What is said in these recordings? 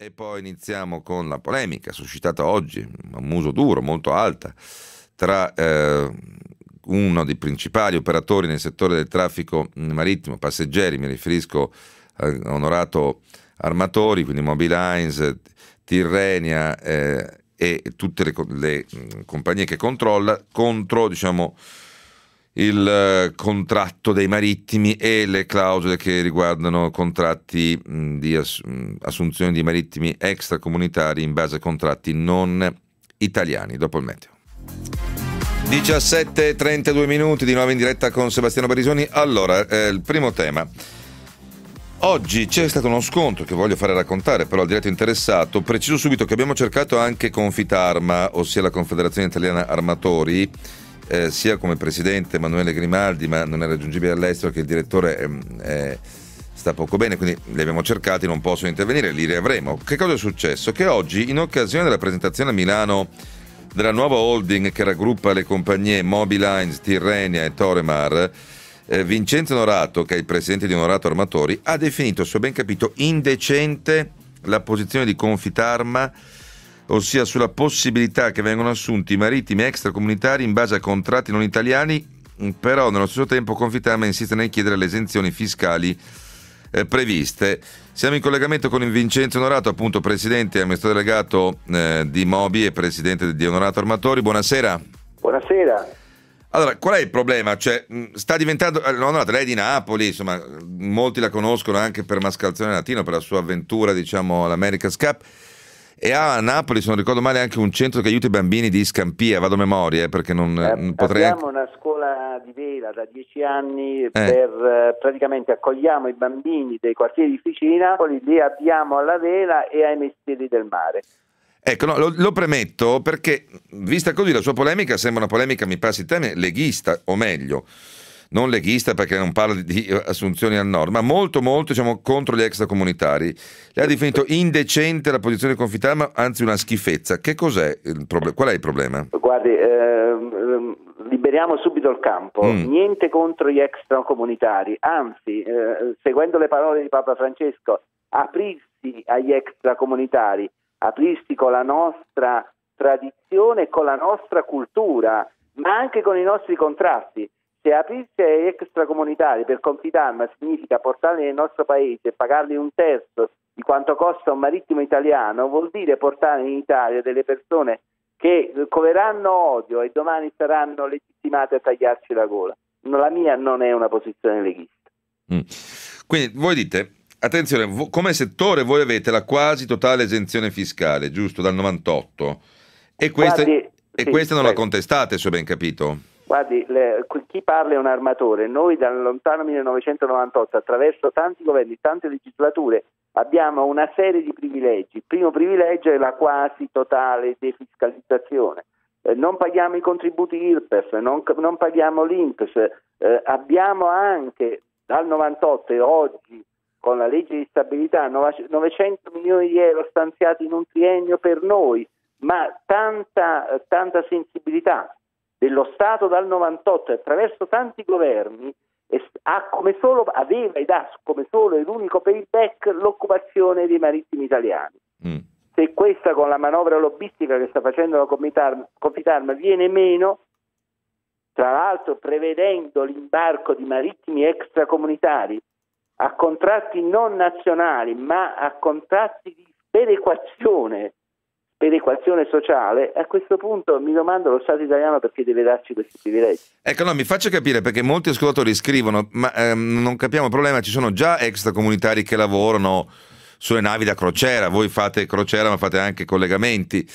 E poi iniziamo con la polemica suscitata oggi, a muso duro, molto alta, tra eh, uno dei principali operatori nel settore del traffico marittimo, passeggeri, mi riferisco all'onorato Armatori, quindi Mobilines, Tirrenia eh, e tutte le, le mm, compagnie che controlla, contro diciamo, il eh, contratto dei marittimi e le clausole che riguardano contratti di assunzione di marittimi extracomunitari in base a contratti non italiani. Dopo il meteo. 17.32 minuti di nuovo in diretta con Sebastiano Barisoni. Allora, eh, il primo tema. Oggi c'è stato uno scontro che voglio fare raccontare però al diretto interessato. Preciso subito che abbiamo cercato anche Confitarma, ossia la Confederazione Italiana Armatori, eh, sia come presidente Emanuele Grimaldi, ma non è raggiungibile all'estero, che il direttore eh, sta poco bene, quindi li abbiamo cercati, non possono intervenire, li riavremo. Che cosa è successo? Che oggi, in occasione della presentazione a Milano della nuova holding che raggruppa le compagnie Mobilines, Tirrenia e Toremar, eh, Vincenzo Norato, che è il presidente di Norato Armatori, ha definito, se ho ben capito, indecente la posizione di Confitarma ossia sulla possibilità che vengano assunti marittimi extracomunitari in base a contratti non italiani, mm, però nello stesso tempo Confitama insiste nel chiedere le esenzioni fiscali eh, previste. Siamo in collegamento con Vincenzo Onorato, appunto presidente e amministratore delegato eh, di Mobi e presidente di Onorato Armatori. Buonasera. Buonasera. Allora, qual è il problema? Cioè, mm, sta diventando. Onorato, eh, lei è di Napoli, insomma, molti la conoscono anche per Mascalzone Latino, per la sua avventura, diciamo, all'America's Cup e a Napoli, se non ricordo male, anche un centro che aiuta i bambini di Scampia, vado a memoria eh, perché non eh, eh potrei... Abbiamo una scuola di vela da dieci anni eh. per eh, praticamente accogliamo i bambini dei quartieri di Ficina, poi li abbiamo alla vela e ai mestieri del mare. Ecco, no, lo, lo, premetto perché, vista così, la sua polemica sembra una polemica, mi passi il termine, leghista, o meglio, non leghista perché non parla di assunzioni al nord, ma molto molto diciamo, contro gli extracomunitari. Lei ha definito indecente la posizione di Confitama, anzi una schifezza. Che cos'è il problema? Qual è il problema? Guardi, ehm, ehm, liberiamo subito il campo, mm. niente contro gli extracomunitari, anzi, eh, seguendo le parole di Papa Francesco, aprirsi agli extracomunitari, aprirsi con la nostra tradizione con la nostra cultura, ma anche con i nostri contrasti se aprisse ai extracomunitari per confidarma significa portarli nel nostro paese e pagarli un terzo di quanto costa un marittimo italiano, vuol dire portare in Italia delle persone che coveranno odio e domani saranno legittimate a tagliarci la gola. La mia non è una posizione leghista. Mm. Quindi voi dite, attenzione, come settore voi avete la quasi totale esenzione fiscale, giusto, dal 98, e questa, Guardi, e sì, questa non prego. la contestate, se ho ben capito. Guardi, le, chi parla è un armatore. Noi dal lontano 1998, attraverso tanti governi, tante legislature, abbiamo una serie di privilegi. Il primo privilegio è la quasi totale defiscalizzazione. Eh, non paghiamo i contributi IRPEF, non, non paghiamo l'INPS. Eh, abbiamo anche dal 1998 e oggi, con la legge di stabilità, 900 milioni di euro stanziati in un triennio per noi, ma tanta, tanta sensibilità dello Stato dal 98 attraverso tanti governi solo, aveva ed ha come solo ed unico payback l'occupazione dei marittimi italiani. Mm. Se questa con la manovra lobbistica che sta facendo la Confitarma viene meno, tra l'altro prevedendo l'imbarco di marittimi extracomunitari a contratti non nazionali ma a contratti di sperequazione perequazione sociale, a questo punto mi domando lo Stato italiano perché deve darci questi privilegi. Ecco, no, mi faccio capire perché molti ascoltatori scrivono, ma ehm, non capiamo il problema, ci sono già extracomunitari che lavorano sulle navi da crociera, voi fate crociera ma fate anche collegamenti,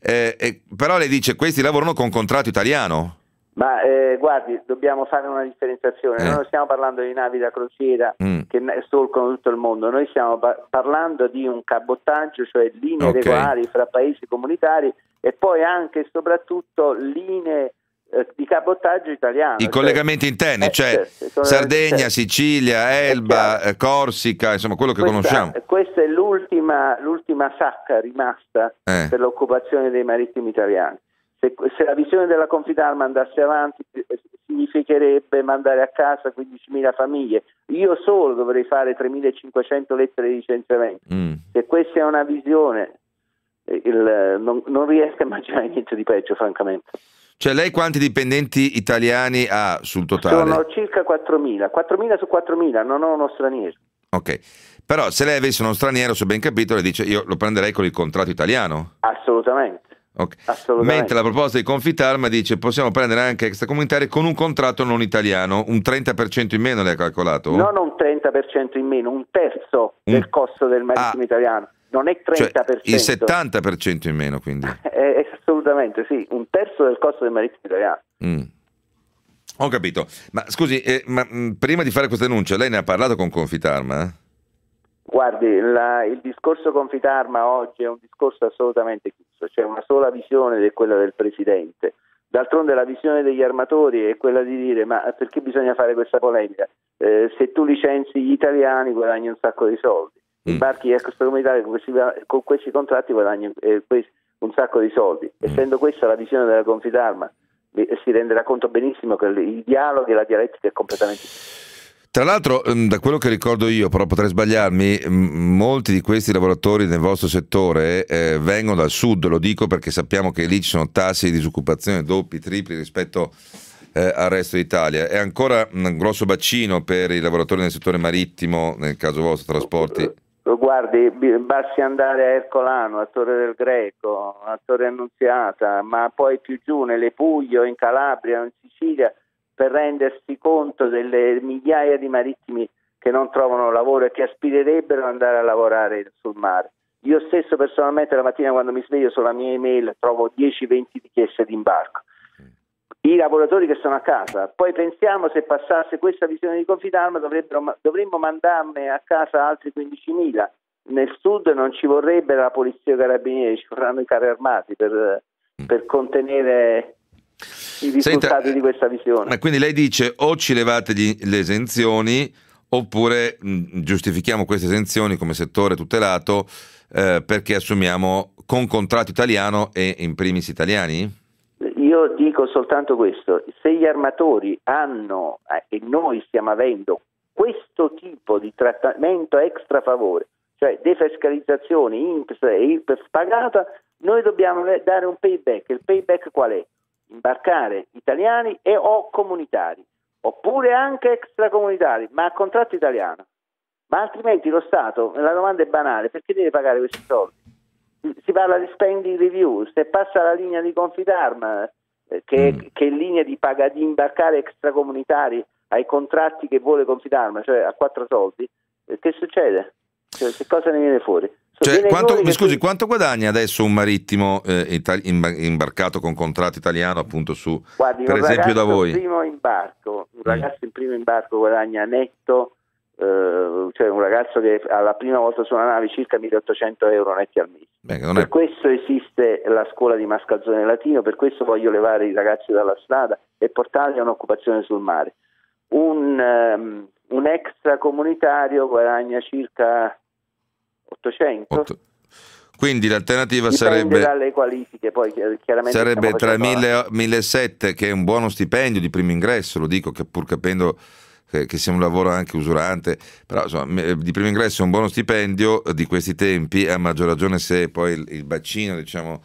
eh, eh, però lei dice questi lavorano con contratto italiano. Ma eh, guardi, dobbiamo fare una differenziazione, eh. non stiamo parlando di navi da crociera mm. che solcono tutto il mondo, noi stiamo par- parlando di un cabottaggio, cioè linee okay. regolari fra paesi comunitari e poi anche e soprattutto linee eh, di cabottaggio italiano. I cioè, collegamenti interni, eh, cioè certo, Sardegna, certo. Sicilia, eh, Elba, eh, Corsica, insomma quello che questa, conosciamo. Questa è l'ultima, l'ultima sacca rimasta eh. per l'occupazione dei marittimi italiani se, se la visione della Confidarma andasse avanti eh, significherebbe mandare a casa 15.000 famiglie. Io solo dovrei fare 3.500 lettere di licenziamento. Mm. Se questa è una visione, eh, il, non, non riesco a immaginare niente di peggio, francamente. Cioè lei quanti dipendenti italiani ha sul totale? Sono circa 4.000, 4.000 su 4.000, non ho uno straniero. Ok, però se lei avesse uno straniero, se ho ben capito, le dice io lo prenderei con il contratto italiano? Assolutamente. Okay. Mentre la proposta di Confitarma dice possiamo prendere anche extracomunitari con un contratto non italiano, un 30% in meno l'hai calcolato? No, Non un 30% in meno, un terzo un... del costo del marittimo ah. italiano, non è 30%. Cioè, il 70% in meno quindi? è, eh, eh, assolutamente sì, un terzo del costo del marittimo italiano. Mm. Ho capito, ma scusi, eh, ma, mh, mm, prima di fare questa denuncia lei ne ha parlato con Confitarma? Guardi, la, il discorso Confitarma oggi è un discorso assolutamente chiuso senso, c'è una sola visione ed è quella del Presidente. D'altronde la visione degli armatori è quella di dire ma perché bisogna fare questa polemica? Eh, se tu licenzi gli italiani guadagni un sacco di soldi, mm. i barchi extracomunitari con questi, con questi contratti guadagnano eh, un sacco di soldi. Mm. Essendo questa la visione della Confidarma, eh, si renderà conto benissimo che il dialogo e la dialettica è completamente tra l'altro, mm, da quello che ricordo io, però potrei sbagliarmi, molti di questi lavoratori nel vostro settore eh, vengono dal sud, lo dico perché sappiamo che lì ci sono tassi di disoccupazione doppi, tripli rispetto eh, al resto d'Italia. È ancora un grosso bacino per i lavoratori nel settore marittimo, nel caso vostro, trasporti? Guardi, basti andare a Ercolano, a Torre del Greco, a Torre Annunziata, ma poi più giù nelle Puglio, in Calabria, in Sicilia, per rendersi conto delle migliaia di marittimi che non trovano lavoro e che aspirerebbero ad andare a lavorare sul mare. Io stesso personalmente la mattina quando mi sveglio sulla mia email trovo 10-20 richieste di imbarco. I lavoratori che sono a casa, poi pensiamo se passasse questa visione di Confidarma dovremmo mandarne a casa altri 15.000. Nel sud non ci vorrebbe la polizia e i carabinieri, ci vorranno i carri armati per, per contenere i risultati Senta, di questa visione. Ma quindi lei dice o ci levate gli, le esenzioni oppure mh, mm, giustifichiamo queste esenzioni come settore tutelato eh, perché assumiamo con contratto italiano e in primis italiani? Io dico soltanto questo, se gli armatori hanno eh, e noi stiamo avendo questo tipo di trattamento extra favore, cioè defiscalizzazione, INPS e IRPEF pagata, noi dobbiamo dare un payback. Il payback qual è? imbarcare italiani e o comunitari, oppure anche extracomunitari, ma a contratto italiano. Ma altrimenti lo Stato, la domanda è banale, perché deve pagare questi soldi? Si parla di spending review, se passa la linea di Confidarma, eh, che, mm. che è linea di, paga, di imbarcare extracomunitari ai contratti che vuole Confidarma, cioè a quattro soldi, eh, che succede? Cioè, che cosa ne viene fuori? Cioè, quanto, mi scusi, tu... quanto guadagna adesso un marittimo eh, itali- imbarcato con contratto italiano appunto su, Guardi, per esempio da voi? Primo imbarco, un mm. ragazzo in primo imbarco guadagna netto, eh, cioè un ragazzo che alla prima volta su una nave circa 1800 euro netti al mese. Beh, è... Per questo esiste la scuola di Mascalzone Latino, per questo voglio levare i ragazzi dalla strada e portarli a un'occupazione sul mare. Un, um, un extracomunitario guadagna circa 800. Otto. Quindi l'alternativa Dipende sarebbe, qualifiche, poi, eh, chiaramente. sarebbe tra 1.700 che è un buono stipendio di primo ingresso, lo dico che pur capendo che, che sia un lavoro anche usurante, però insomma, eh, di primo ingresso è un buono stipendio di questi tempi, a maggior ragione se poi il, il bacino diciamo,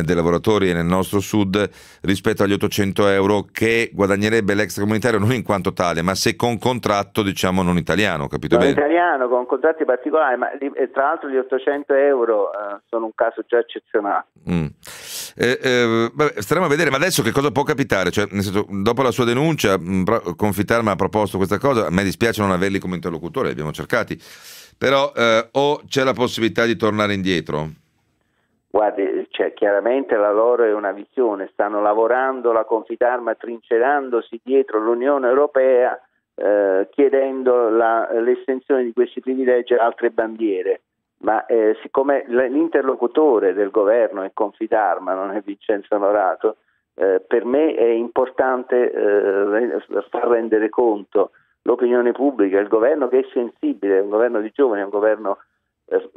dei lavoratori nel nostro sud rispetto agli 800 euro che guadagnerebbe l'extracomunitario non in quanto tale, ma se con contratto diciamo non italiano, capito non bene? italiano, con contratti particolari, ma tra l'altro gli 800 euro eh, sono un caso già eccezionale. Mm. Eh, eh, staremo a vedere, ma adesso che cosa può capitare? Cioè, senso, dopo la sua denuncia, mm, Confitarma ha proposto questa cosa, a me dispiace non averli come interlocutore, li abbiamo cercati, però eh, o c'è la possibilità di tornare indietro? Guardi, cioè, chiaramente la loro è una visione, stanno lavorando la Confidarma trincerandosi dietro l'Unione Europea eh, chiedendo la, l'estensione di questi privilegi a altre bandiere, ma eh, siccome l'interlocutore del governo è Confidarma, non è Vincenzo Norato, eh, per me è importante eh, far rendere conto l'opinione pubblica, il governo che è sensibile, è un governo di giovani, è un governo eh,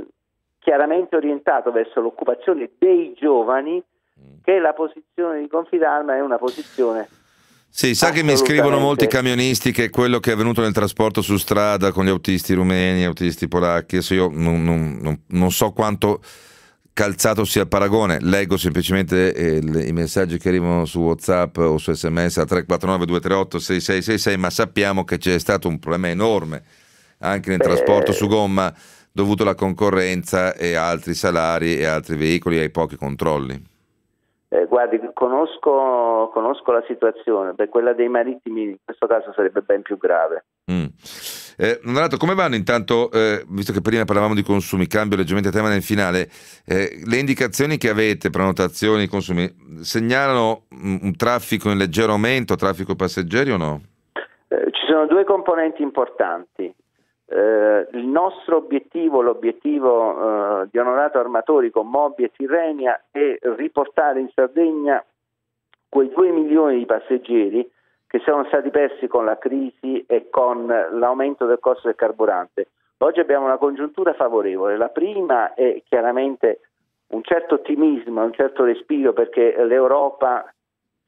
chiaramente orientato verso l'occupazione dei giovani, mm. che la posizione di Confidarma è una posizione sì, sa che mi scrivono molti camionisti che quello che è avvenuto nel trasporto su strada con gli autisti rumeni, autisti polacchi, adesso io non, non, non so quanto calzato sia il paragone, leggo semplicemente eh, le, i messaggi che arrivano su Whatsapp o su sms a 349-238-6666, ma sappiamo che c'è stato un problema enorme anche nel Beh... trasporto su gomma dovuto alla concorrenza e altri salari e altri veicoli e ai pochi controlli? Eh, guardi, conosco, conosco, la situazione, per quella dei marittimi in questo caso sarebbe ben più grave. Mm. Eh, Donato, come vanno intanto, eh, visto che prima parlavamo di consumi, cambio leggermente tema nel finale, eh, le indicazioni che avete, prenotazioni, consumi, segnalano un traffico in leggero aumento, traffico passeggeri o no? Eh, ci sono due componenti importanti. Eh, il nostro obiettivo, l'obiettivo eh, di Onorato Armatori con Mobbi e Tirrenia è riportare in Sardegna quei 2 milioni di passeggeri che sono stati persi con la crisi e con l'aumento del costo del carburante. Oggi abbiamo una congiuntura favorevole. La prima è chiaramente un certo ottimismo, un certo respiro perché l'Europa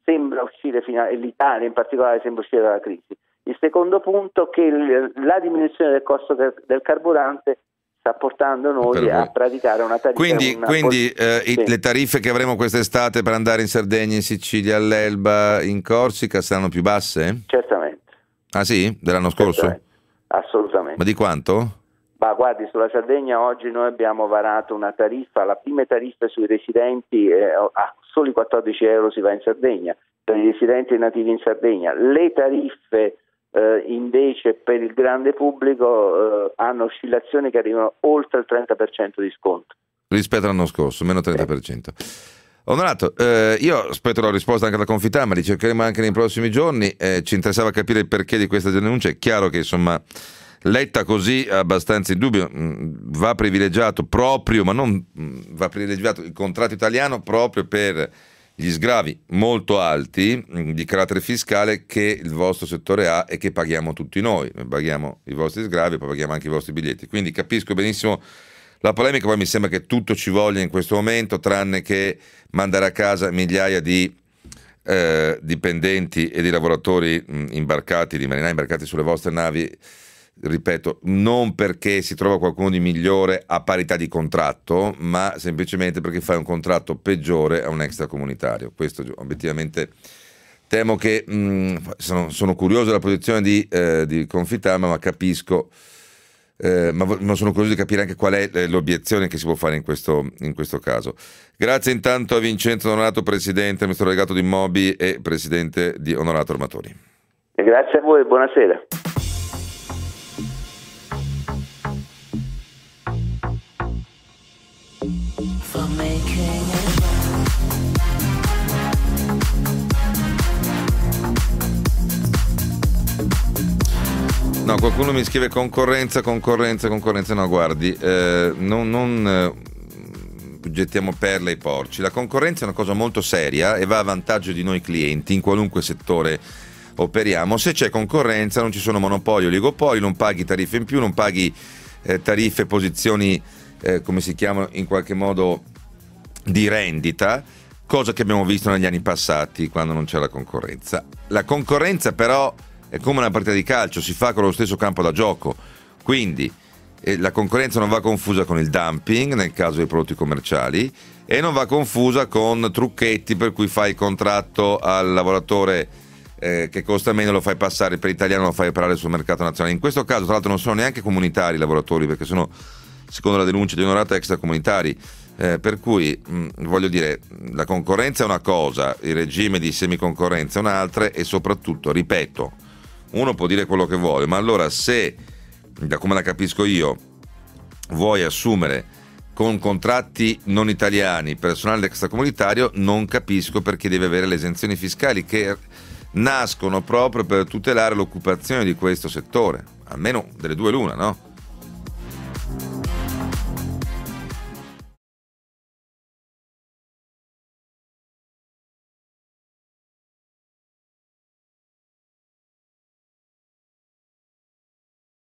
sembra uscire, fino a, e l'Italia in particolare sembra uscire dalla crisi. Il secondo punto è che la diminuzione del costo del carburante sta portando noi a praticare una tariffa. Quindi, una quindi eh, sì. le tariffe che avremo quest'estate per andare in Sardegna, in Sicilia, all'Elba, in Corsica saranno più basse? Certamente. Ah sì? Dell'anno scorso? Assolutamente. Ma di quanto? Ma guardi, sulla Sardegna oggi noi abbiamo varato una tariffa, la prima tariffa sui residenti eh, a soli 14 euro si va in Sardegna, per i residenti nativi in Sardegna. Le tariffe eh, invece per il grande pubblico eh, hanno oscillazioni che arrivano oltre il 30% di sconto. Rispetto all'anno scorso, meno 30%. Sì. Onorato, eh, io aspetto la risposta anche alla confità, ma li cercheremo anche nei prossimi giorni. Eh, ci interessava capire il perché di questa denuncia. È chiaro che insomma letta così abbastanza in dubbio, mm, va privilegiato proprio, ma non mm, va privilegiato il contratto italiano proprio per gli sgravi molto alti mm, di carattere fiscale che il vostro settore ha e che paghiamo tutti noi. noi paghiamo i vostri sgravi, e poi paghiamo anche i vostri biglietti. Quindi capisco benissimo la polemica, poi mi sembra che tutto ci voglia in questo momento, tranne che mandare a casa migliaia di eh, dipendenti e di lavoratori mh, mm, imbarcati, di marinai imbarcati sulle vostre navi ripeto, non perché si trova qualcuno di migliore a parità di contratto, ma semplicemente perché fai un contratto peggiore a un extracomunitario. Questo obiettivamente temo che mh, mm, sono, sono, curioso della posizione di, eh, di Confitama, ma capisco. Eh, ma, ma, sono curioso di capire anche qual è eh, l'obiezione che si può fare in questo, in questo, caso. Grazie intanto a Vincenzo Donato, presidente, ministro delegato di Mobi e presidente di Onorato Armatori. Grazie a voi, buonasera. No, qualcuno mi scrive concorrenza, concorrenza, concorrenza. No, guardi, eh, non, non eh, gettiamo perle ai porci. La concorrenza è una cosa molto seria e va a vantaggio di noi clienti in qualunque settore operiamo. Se c'è concorrenza non ci sono monopoli, o oligopoli, non paghi tariffe in più, non paghi eh, tariffe, posizioni, eh, come si chiamano, in qualche modo di rendita cosa che abbiamo visto negli anni passati quando non c'è la concorrenza. La concorrenza però è come una partita di calcio, si fa con lo stesso campo da gioco. Quindi eh, la concorrenza non va confusa con il dumping nel caso dei prodotti commerciali e non va confusa con trucchetti per cui fai il contratto al lavoratore eh, che costa meno, lo fai passare per italiano, lo fai operare sul mercato nazionale. In questo caso, tra l'altro, non sono neanche comunitari i lavoratori perché sono, secondo la denuncia di onorata, extracomunitari. Eh, per cui mh, mm, voglio dire, la concorrenza è una cosa, il regime di semiconcorrenza è un'altra e soprattutto, ripeto, uno può dire quello che vuole, ma allora se, da come la capisco io, vuoi assumere con contratti non italiani personale extracomunitario, non capisco perché deve avere le esenzioni fiscali che nascono proprio per tutelare l'occupazione di questo settore, almeno delle due l'una, no?